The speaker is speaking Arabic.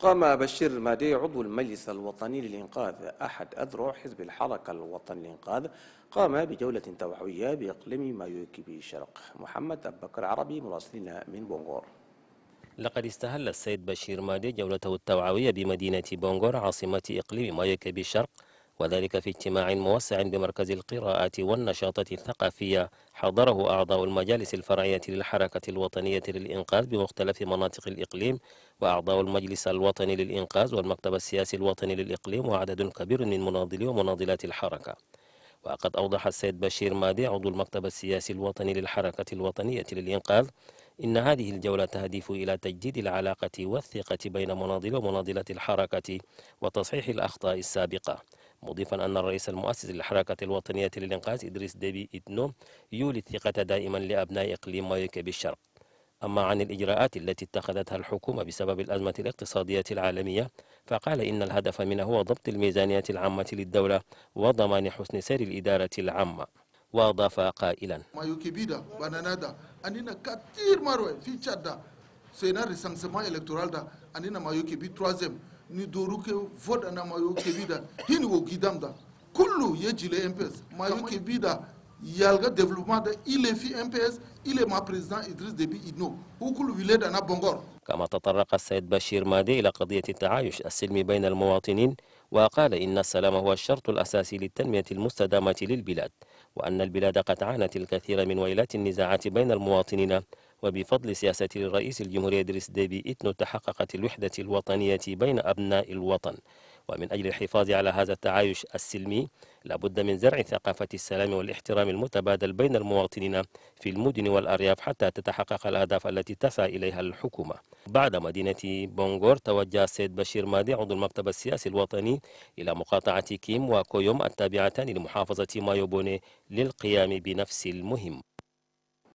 قام بشير المادي عضو المجلس الوطني للإنقاذ أحد أذرع حزب الحركة الوطني للإنقاذ قام بجولة توعوية بإقليم مايوكي بالشرق محمد أبو بكر عربي مراسلنا من بونغور لقد استهل السيد بشير مادي جولته التوعوية بمدينة بونغور عاصمة إقليم مايوكي بالشرق وذلك في اجتماع موسع بمركز القراءة والنشاطات الثقافية حضره أعضاء المجالس الفرعية للحركة الوطنية للإنقاذ بمختلف مناطق الإقليم وأعضاء المجلس الوطني للإنقاذ والمكتب السياسي الوطني للإقليم وعدد كبير من مناضلي ومناضلات الحركة وقد أوضح السيد بشير مادي عضو المكتب السياسي الوطني للحركة الوطنية للإنقاذ إن هذه الجولة تهدف إلى تجديد العلاقة والثقة بين مناضل ومناضلات الحركة وتصحيح الأخطاء السابقة مضيفا أن الرئيس المؤسس للحركة الوطنية للإنقاذ إدريس ديبي إتنو يولي الثقة دائما لأبناء إقليم مايوكا بالشرق أما عن الإجراءات التي اتخذتها الحكومة بسبب الأزمة الاقتصادية العالمية فقال إن الهدف منها هو ضبط الميزانية العامة للدولة وضمان حسن سير الإدارة العامة وأضاف قائلا بانانادا أننا كثير مروي في تشادا سانسما دا أننا فود ni doruke voɗana mayo keɓiɗa hini wo gidamda kullu ye jile mps mayo keɓiɗa yalga développement da ile fi mps ما بريزان إدريس دبي إدنو هو كل ولاد أنا بونغور كما تطرق السيد بشير مادي إلى قضية التعايش السلمي بين المواطنين وقال إن السلام هو الشرط الأساسي للتنمية المستدامة للبلاد وأن البلاد قد عانت الكثير من ويلات النزاعات بين المواطنين وبفضل سياسة الرئيس الجمهورية إدريس ديبي إتنو تحققت الوحدة الوطنية بين أبناء الوطن ومن أجل الحفاظ على هذا التعايش السلمي لابد من زرع ثقافة السلام والاحترام المتبادل بين المواطنين في المدن والأرياف حتى تتحقق الأهداف التي تسعى إليها الحكومة بعد مدينة بونغور توجه السيد بشير مادي عضو المكتب السياسي الوطني إلى مقاطعة كيم وكويوم التابعتان لمحافظة مايوبوني للقيام بنفس المهم